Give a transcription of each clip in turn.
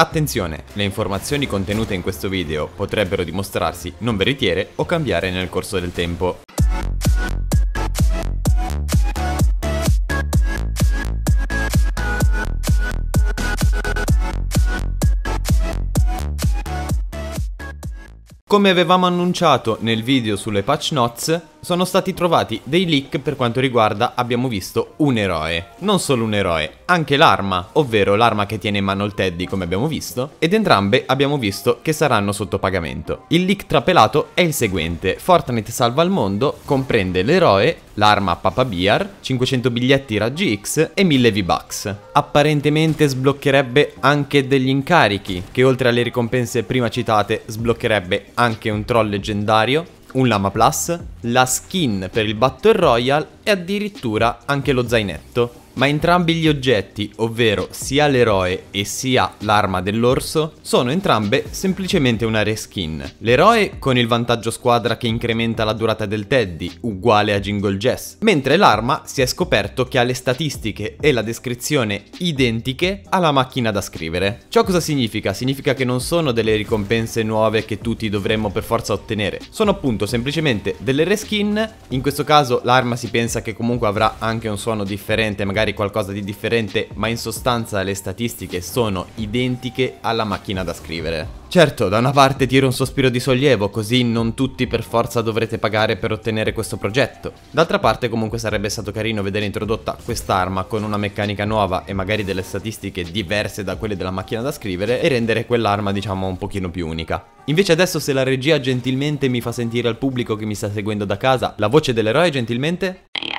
Attenzione, le informazioni contenute in questo video potrebbero dimostrarsi non veritiere o cambiare nel corso del tempo. Come avevamo annunciato nel video sulle patch notes, sono stati trovati dei leak per quanto riguarda, abbiamo visto, un eroe. Non solo un eroe, anche l'arma, ovvero l'arma che tiene in mano il Teddy come abbiamo visto, ed entrambe abbiamo visto che saranno sotto pagamento. Il leak trapelato è il seguente, Fortnite salva il mondo, comprende l'eroe l'arma Papa Bear, 500 biglietti raggi X e 1000 V-Bucks. Apparentemente sbloccherebbe anche degli incarichi, che oltre alle ricompense prima citate sbloccherebbe anche un troll leggendario, un Lama Plus, la skin per il Battle Royale e addirittura anche lo zainetto ma entrambi gli oggetti, ovvero sia l'eroe e sia l'arma dell'orso, sono entrambe semplicemente una reskin. L'eroe con il vantaggio squadra che incrementa la durata del Teddy, uguale a Jingle Jazz, mentre l'arma si è scoperto che ha le statistiche e la descrizione identiche alla macchina da scrivere. Ciò cosa significa? Significa che non sono delle ricompense nuove che tutti dovremmo per forza ottenere, sono appunto semplicemente delle reskin, in questo caso l'arma si pensa che comunque avrà anche un suono differente, magari magari qualcosa di differente, ma in sostanza le statistiche sono identiche alla macchina da scrivere. Certo, da una parte tiro un sospiro di sollievo, così non tutti per forza dovrete pagare per ottenere questo progetto. D'altra parte comunque sarebbe stato carino vedere introdotta quest'arma con una meccanica nuova e magari delle statistiche diverse da quelle della macchina da scrivere e rendere quell'arma diciamo un pochino più unica. Invece adesso se la regia gentilmente mi fa sentire al pubblico che mi sta seguendo da casa la voce dell'eroe gentilmente... Yeah.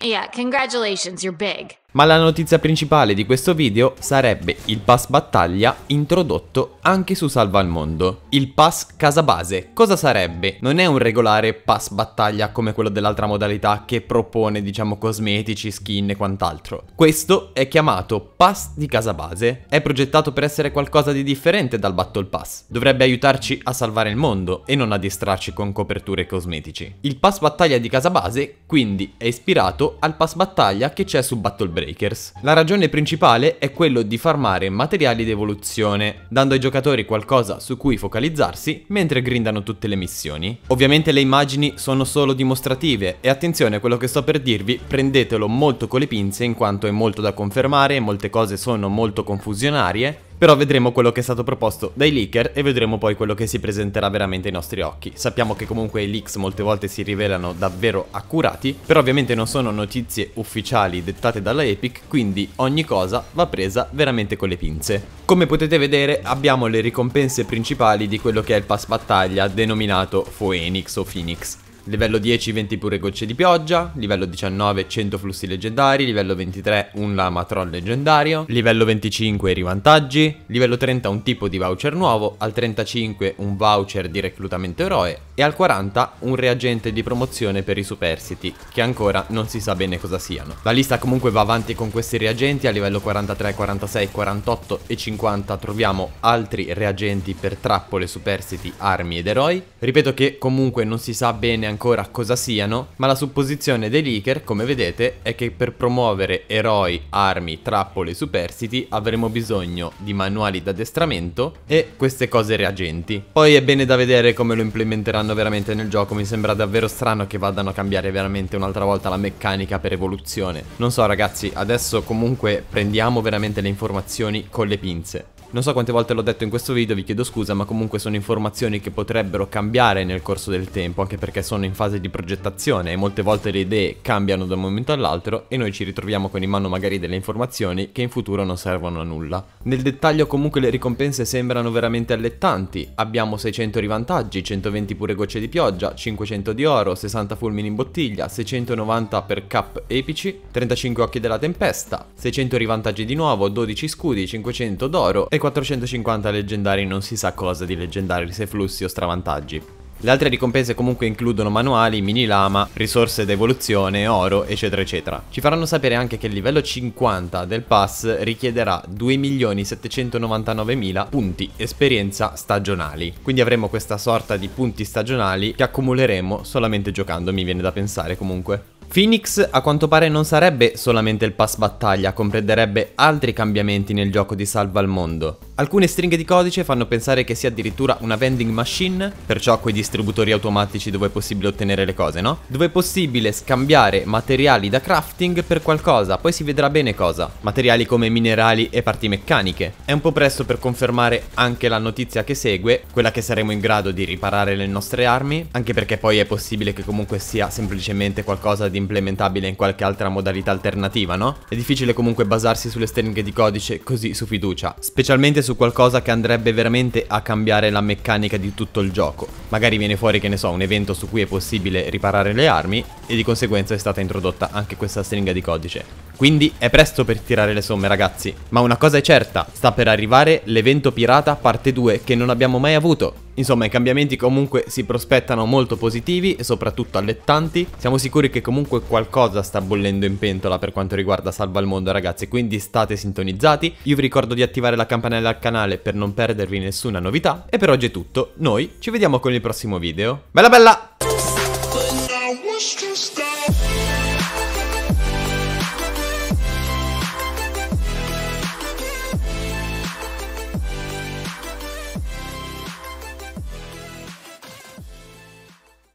Yeah, congratulations, you're big. Ma la notizia principale di questo video sarebbe il pass battaglia introdotto anche su Salva al Mondo. Il pass casa base, cosa sarebbe? Non è un regolare pass battaglia come quello dell'altra modalità che propone diciamo cosmetici, skin e quant'altro. Questo è chiamato pass di casa base, è progettato per essere qualcosa di differente dal battle pass, dovrebbe aiutarci a salvare il mondo e non a distrarci con coperture e cosmetici. Il pass battaglia di casa base quindi è ispirato al pass battaglia che c'è su Battle Break Lakers. La ragione principale è quello di farmare materiali di evoluzione, dando ai giocatori qualcosa su cui focalizzarsi mentre grindano tutte le missioni. Ovviamente le immagini sono solo dimostrative e attenzione a quello che sto per dirvi, prendetelo molto con le pinze in quanto è molto da confermare, molte cose sono molto confusionarie però vedremo quello che è stato proposto dai leaker e vedremo poi quello che si presenterà veramente ai nostri occhi. Sappiamo che comunque i leaks molte volte si rivelano davvero accurati, però ovviamente non sono notizie ufficiali dettate dalla Epic, quindi ogni cosa va presa veramente con le pinze. Come potete vedere abbiamo le ricompense principali di quello che è il pass battaglia denominato Phoenix o Phoenix. Livello 10 20 pure gocce di pioggia, livello 19 100 flussi leggendari, livello 23 un lama troll leggendario, livello 25 rivantaggi, livello 30 un tipo di voucher nuovo, al 35 un voucher di reclutamento eroe e al 40 un reagente di promozione per i superstiti, che ancora non si sa bene cosa siano. La lista comunque va avanti con questi reagenti, a livello 43, 46, 48 e 50 troviamo altri reagenti per trappole, superstiti, armi ed eroi. Ripeto che comunque non si sa bene ancora ancora cosa siano, ma la supposizione dei leaker, come vedete, è che per promuovere eroi, armi, trappole superstiti avremo bisogno di manuali d'addestramento e queste cose reagenti. Poi è bene da vedere come lo implementeranno veramente nel gioco, mi sembra davvero strano che vadano a cambiare veramente un'altra volta la meccanica per evoluzione. Non so ragazzi, adesso comunque prendiamo veramente le informazioni con le pinze. Non so quante volte l'ho detto in questo video, vi chiedo scusa, ma comunque sono informazioni che potrebbero cambiare nel corso del tempo, anche perché sono in fase di progettazione e molte volte le idee cambiano da un momento all'altro e noi ci ritroviamo con in mano magari delle informazioni che in futuro non servono a nulla. Nel dettaglio comunque le ricompense sembrano veramente allettanti, abbiamo 600 rivantaggi, 120 pure gocce di pioggia, 500 di oro, 60 fulmini in bottiglia, 690 per cap epici, 35 occhi della tempesta, 600 rivantaggi di nuovo, 12 scudi, 500 d'oro e 450 leggendari non si sa cosa di leggendari se flussi o stravantaggi. Le altre ricompense comunque includono manuali, mini lama, risorse d'evoluzione, oro, eccetera eccetera. Ci faranno sapere anche che il livello 50 del pass richiederà 2.799.000 punti esperienza stagionali. Quindi avremo questa sorta di punti stagionali che accumuleremo solamente giocando, mi viene da pensare comunque. Phoenix a quanto pare non sarebbe solamente il pass battaglia, comprenderebbe altri cambiamenti nel gioco di Salva al Mondo. Alcune stringhe di codice fanno pensare che sia addirittura una vending machine, perciò quei distributori automatici dove è possibile ottenere le cose, no? Dove è possibile scambiare materiali da crafting per qualcosa, poi si vedrà bene cosa. Materiali come minerali e parti meccaniche. È un po' presto per confermare anche la notizia che segue, quella che saremo in grado di riparare le nostre armi, anche perché poi è possibile che comunque sia semplicemente qualcosa di implementabile in qualche altra modalità alternativa, no? È difficile comunque basarsi sulle stringhe di codice così su fiducia, specialmente su su qualcosa che andrebbe veramente a cambiare la meccanica di tutto il gioco. Magari viene fuori, che ne so, un evento su cui è possibile riparare le armi e di conseguenza è stata introdotta anche questa stringa di codice. Quindi è presto per tirare le somme ragazzi, ma una cosa è certa, sta per arrivare l'evento pirata parte 2 che non abbiamo mai avuto. Insomma i cambiamenti comunque si prospettano molto positivi e soprattutto allettanti, siamo sicuri che comunque qualcosa sta bollendo in pentola per quanto riguarda Salva il Mondo ragazzi, quindi state sintonizzati, io vi ricordo di attivare la campanella al canale per non perdervi nessuna novità e per oggi è tutto, noi ci vediamo con il prossimo video. Bella bella!